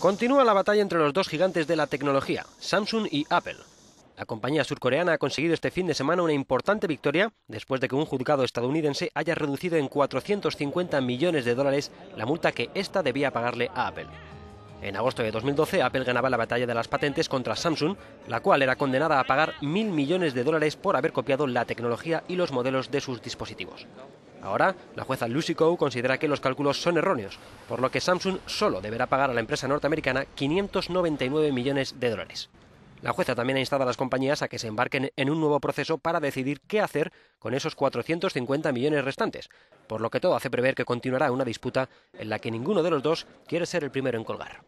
Continúa la batalla entre los dos gigantes de la tecnología, Samsung y Apple. La compañía surcoreana ha conseguido este fin de semana una importante victoria después de que un juzgado estadounidense haya reducido en 450 millones de dólares la multa que ésta debía pagarle a Apple. En agosto de 2012, Apple ganaba la batalla de las patentes contra Samsung, la cual era condenada a pagar mil millones de dólares por haber copiado la tecnología y los modelos de sus dispositivos. Ahora, la jueza Lucy Coe considera que los cálculos son erróneos, por lo que Samsung solo deberá pagar a la empresa norteamericana 599 millones de dólares. La jueza también ha instado a las compañías a que se embarquen en un nuevo proceso para decidir qué hacer con esos 450 millones restantes, por lo que todo hace prever que continuará una disputa en la que ninguno de los dos quiere ser el primero en colgar.